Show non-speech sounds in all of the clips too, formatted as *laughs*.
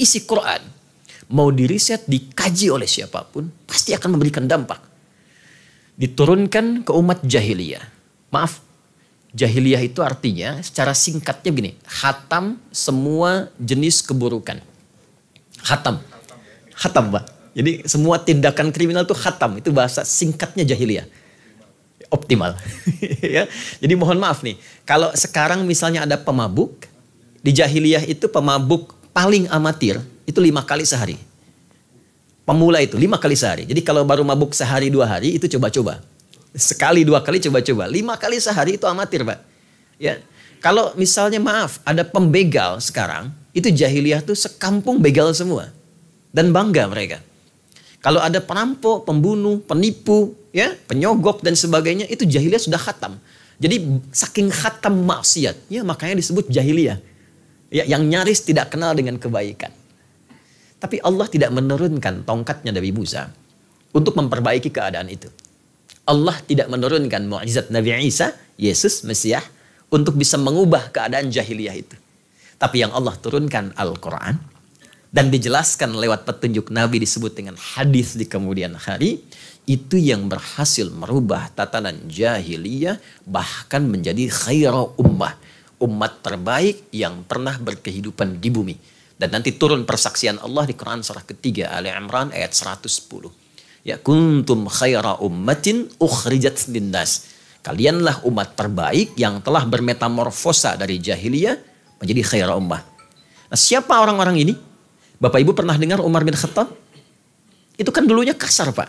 isi Quran mau diriset, dikaji oleh siapapun, pasti akan memberikan dampak. Diturunkan ke umat jahiliyah. Maaf, jahiliyah itu artinya secara singkatnya begini, hatam semua jenis keburukan. Hatam. Hatam, Pak. Jadi semua tindakan kriminal itu hatam, itu bahasa singkatnya jahiliyah optimal. *laughs* ya. Jadi mohon maaf nih, kalau sekarang misalnya ada pemabuk, di jahiliyah itu pemabuk paling amatir itu lima kali sehari. Pemula itu lima kali sehari. Jadi kalau baru mabuk sehari dua hari itu coba-coba. Sekali dua kali coba-coba. Lima kali sehari itu amatir pak. Ya. Kalau misalnya maaf ada pembegal sekarang itu jahiliyah tuh sekampung begal semua. Dan bangga mereka. Kalau ada perampok, pembunuh, penipu, ya, penyogok dan sebagainya itu jahiliyah sudah khatam. Jadi saking khatam maksiat, ya makanya disebut jahiliyah. Ya, yang nyaris tidak kenal dengan kebaikan. Tapi Allah tidak menurunkan tongkatnya Nabi Musa untuk memperbaiki keadaan itu. Allah tidak menurunkan mukjizat Nabi Isa, Yesus, Mesiah, untuk bisa mengubah keadaan jahiliyah itu. Tapi yang Allah turunkan Al-Quran, dan dijelaskan lewat petunjuk Nabi disebut dengan hadis di kemudian hari, itu yang berhasil merubah tatanan jahiliyah bahkan menjadi khairah ummah umat terbaik yang pernah berkehidupan di bumi. Dan nanti turun persaksian Allah di Quran surah ketiga Ali Imran ayat 110. Ya kuntum khaira ummatin ukhrijat linnas. Kalianlah umat terbaik yang telah bermetamorfosa dari jahiliyah menjadi khaira ummah. Nah, siapa orang-orang ini? Bapak Ibu pernah dengar Umar bin Khattab? Itu kan dulunya kasar, Pak.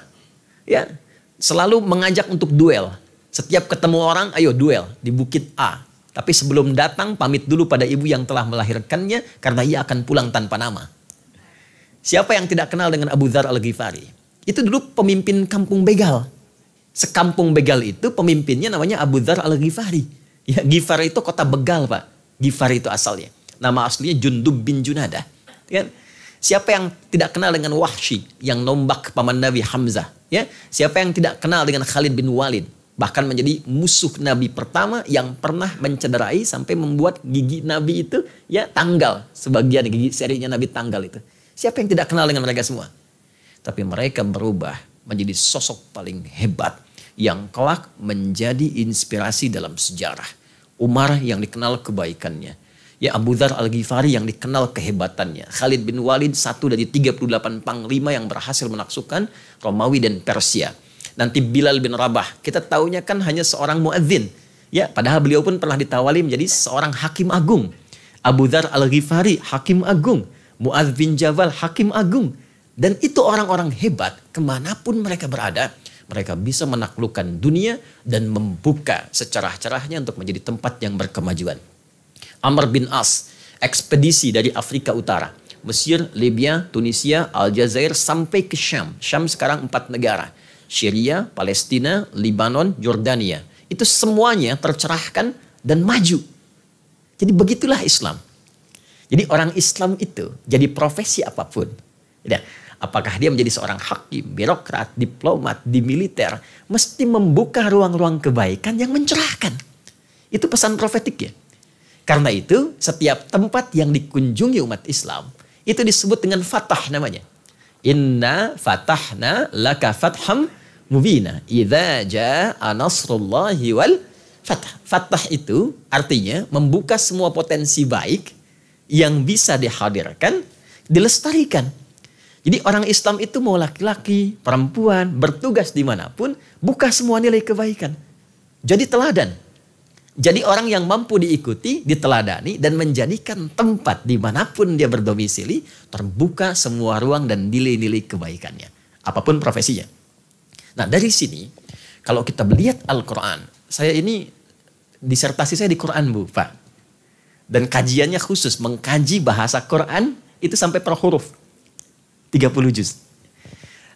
Ya, selalu mengajak untuk duel. Setiap ketemu orang, ayo duel di Bukit A, tapi sebelum datang pamit dulu pada ibu yang telah melahirkannya karena ia akan pulang tanpa nama. Siapa yang tidak kenal dengan Abu Dhar al-Ghifari? Itu dulu pemimpin kampung begal. Sekampung begal itu pemimpinnya namanya Abu Dhar al-Ghifari. Ya, Ghifar itu kota begal pak. Ghifar itu asalnya. Nama aslinya Jundub bin Junada. Ya. Siapa yang tidak kenal dengan Wahsy yang nombak paman Nabi Hamzah? Ya. Siapa yang tidak kenal dengan Khalid bin Walid? bahkan menjadi musuh nabi pertama yang pernah mencederai sampai membuat gigi nabi itu ya tanggal sebagian gigi serinya nabi tanggal itu siapa yang tidak kenal dengan mereka semua tapi mereka berubah menjadi sosok paling hebat yang kelak menjadi inspirasi dalam sejarah Umar yang dikenal kebaikannya ya Abu Dhar Al-Ghifari yang dikenal kehebatannya. Khalid bin Walid satu dari 38 panglima yang berhasil menaklukkan Romawi dan Persia nanti Bilal bin Rabah. Kita taunya kan hanya seorang muadzin. Ya, padahal beliau pun pernah ditawali menjadi seorang hakim agung. Abu Dhar al-Ghifari, hakim agung. Mu'adz bin Jabal, hakim agung. Dan itu orang-orang hebat, kemanapun mereka berada, mereka bisa menaklukkan dunia dan membuka secerah-cerahnya untuk menjadi tempat yang berkemajuan. Amr bin As, ekspedisi dari Afrika Utara. Mesir, Libya, Tunisia, Aljazair, sampai ke Syam. Syam sekarang empat negara. Syria, Palestina, Lebanon, Jordania, Itu semuanya tercerahkan dan maju. Jadi begitulah Islam. Jadi orang Islam itu jadi profesi apapun. Ya, apakah dia menjadi seorang hakim, birokrat, diplomat, di militer, mesti membuka ruang-ruang kebaikan yang mencerahkan. Itu pesan profetik ya. Karena itu, setiap tempat yang dikunjungi umat Islam, itu disebut dengan fatah namanya. Inna fatahna laka fatham mubina. Idza jaa nasrullahi wal fatah. Fath itu artinya membuka semua potensi baik yang bisa dihadirkan, dilestarikan. Jadi orang Islam itu mau laki-laki, perempuan, bertugas dimanapun, buka semua nilai kebaikan. Jadi teladan. Jadi orang yang mampu diikuti, diteladani, dan menjadikan tempat dimanapun dia berdomisili, terbuka semua ruang dan nilai-nilai kebaikannya. Apapun profesinya. Nah dari sini kalau kita melihat Al-Quran, saya ini disertasi saya di Quran Bu Pak. Dan kajiannya khusus mengkaji bahasa Quran itu sampai per huruf. 30 juz.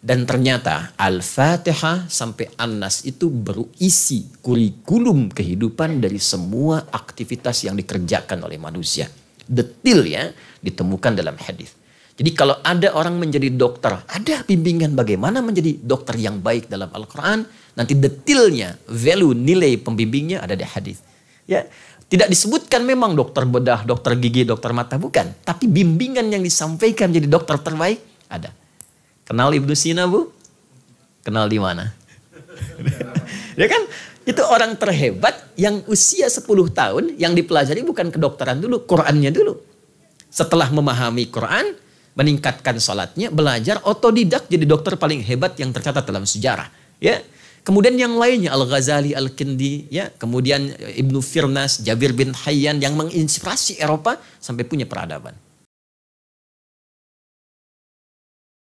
Dan ternyata Al-Fatihah sampai An-Nas itu berisi kurikulum kehidupan dari semua aktivitas yang dikerjakan oleh manusia. Detil ya ditemukan dalam hadis. Jadi kalau ada orang menjadi dokter, ada bimbingan bagaimana menjadi dokter yang baik dalam Al-Quran. Nanti detailnya, value, nilai pembimbingnya ada di hadis. Ya, tidak disebutkan memang dokter bedah, dokter gigi, dokter mata, bukan. Tapi bimbingan yang disampaikan jadi dokter terbaik ada. Kenal Ibnu Sina, Bu? Kenal di mana? *laughs* ya kan? Itu orang terhebat yang usia 10 tahun yang dipelajari bukan kedokteran dulu, Qurannya dulu. Setelah memahami Quran, meningkatkan sholatnya belajar otodidak jadi dokter paling hebat yang tercatat dalam sejarah, ya. Kemudian yang lainnya Al-Ghazali, Al-Kindi, ya, kemudian Ibnu Firnas, Jabir bin Hayyan yang menginspirasi Eropa sampai punya peradaban.